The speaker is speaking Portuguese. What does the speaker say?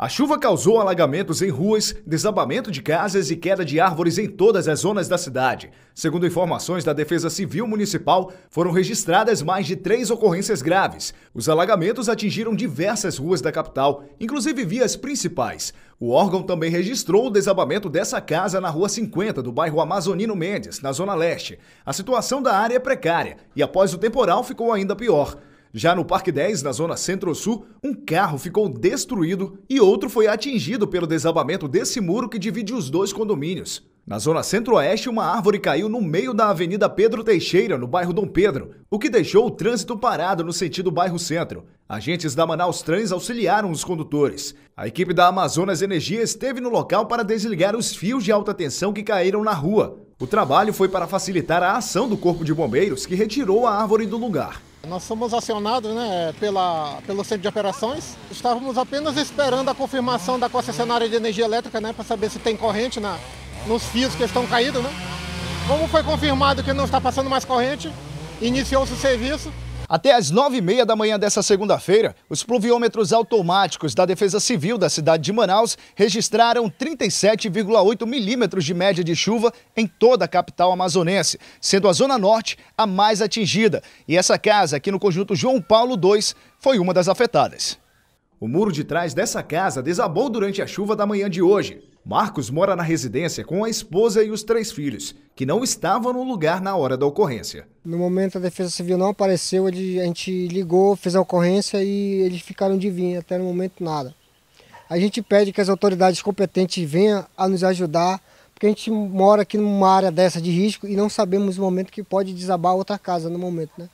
A chuva causou alagamentos em ruas, desabamento de casas e queda de árvores em todas as zonas da cidade. Segundo informações da Defesa Civil Municipal, foram registradas mais de três ocorrências graves. Os alagamentos atingiram diversas ruas da capital, inclusive vias principais. O órgão também registrou o desabamento dessa casa na Rua 50 do bairro Amazonino Mendes, na Zona Leste. A situação da área é precária e, após o temporal, ficou ainda pior. Já no Parque 10, na zona centro-sul, um carro ficou destruído e outro foi atingido pelo desabamento desse muro que divide os dois condomínios. Na zona centro-oeste, uma árvore caiu no meio da Avenida Pedro Teixeira, no bairro Dom Pedro, o que deixou o trânsito parado no sentido bairro centro. Agentes da Manaus Trans auxiliaram os condutores. A equipe da Amazonas Energia esteve no local para desligar os fios de alta tensão que caíram na rua. O trabalho foi para facilitar a ação do Corpo de Bombeiros, que retirou a árvore do lugar. Nós fomos acionados né, pela, pelo centro de operações. Estávamos apenas esperando a confirmação da concessionária de energia elétrica né, para saber se tem corrente na, nos fios que estão caídos. Né? Como foi confirmado que não está passando mais corrente, iniciou-se o serviço. Até às nove e meia da manhã dessa segunda-feira, os pluviômetros automáticos da Defesa Civil da cidade de Manaus registraram 37,8 milímetros de média de chuva em toda a capital amazonense, sendo a Zona Norte a mais atingida. E essa casa, aqui no conjunto João Paulo II, foi uma das afetadas. O muro de trás dessa casa desabou durante a chuva da manhã de hoje. Marcos mora na residência com a esposa e os três filhos, que não estavam no lugar na hora da ocorrência. No momento a Defesa Civil não apareceu, ele, a gente ligou, fez a ocorrência e eles ficaram de vir, até no momento nada. A gente pede que as autoridades competentes venham a nos ajudar, porque a gente mora aqui numa área dessa de risco e não sabemos o momento que pode desabar outra casa no momento, né?